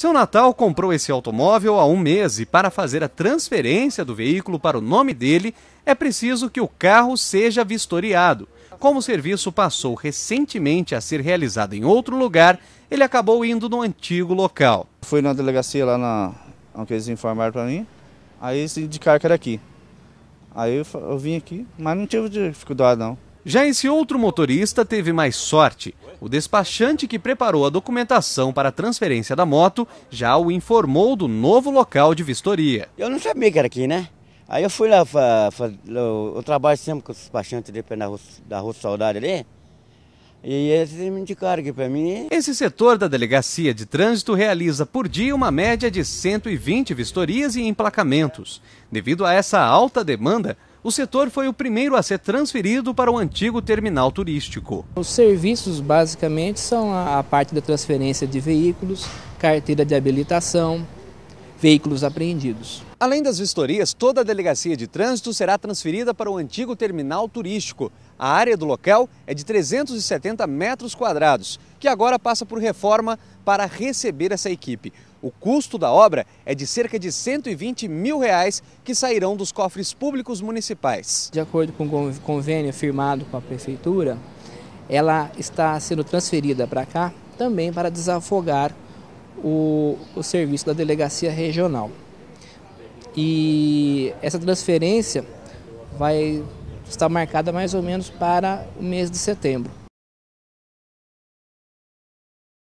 Seu Natal comprou esse automóvel há um mês e, para fazer a transferência do veículo para o nome dele, é preciso que o carro seja vistoriado. Como o serviço passou recentemente a ser realizado em outro lugar, ele acabou indo no antigo local. Fui na delegacia lá na. onde eles informaram para mim, aí eles indicaram que era aqui. Aí eu, eu vim aqui, mas não tive dificuldade não. Já esse outro motorista teve mais sorte. O despachante que preparou a documentação para a transferência da moto já o informou do novo local de vistoria. Eu não sabia que era aqui, né? Aí eu fui lá, fazer eu trabalho sempre com os despachantes ali na rua, da rua Saudade ali. E eles me indicaram aqui para mim. Esse setor da Delegacia de Trânsito realiza por dia uma média de 120 vistorias e emplacamentos. Devido a essa alta demanda, o setor foi o primeiro a ser transferido para o antigo terminal turístico. Os serviços basicamente são a parte da transferência de veículos, carteira de habilitação, veículos apreendidos. Além das vistorias, toda a delegacia de trânsito será transferida para o antigo terminal turístico. A área do local é de 370 metros quadrados, que agora passa por reforma para receber essa equipe. O custo da obra é de cerca de 120 mil reais que sairão dos cofres públicos municipais. De acordo com o convênio firmado com a prefeitura, ela está sendo transferida para cá também para desafogar o, o serviço da delegacia regional. E essa transferência vai estar marcada mais ou menos para o mês de setembro.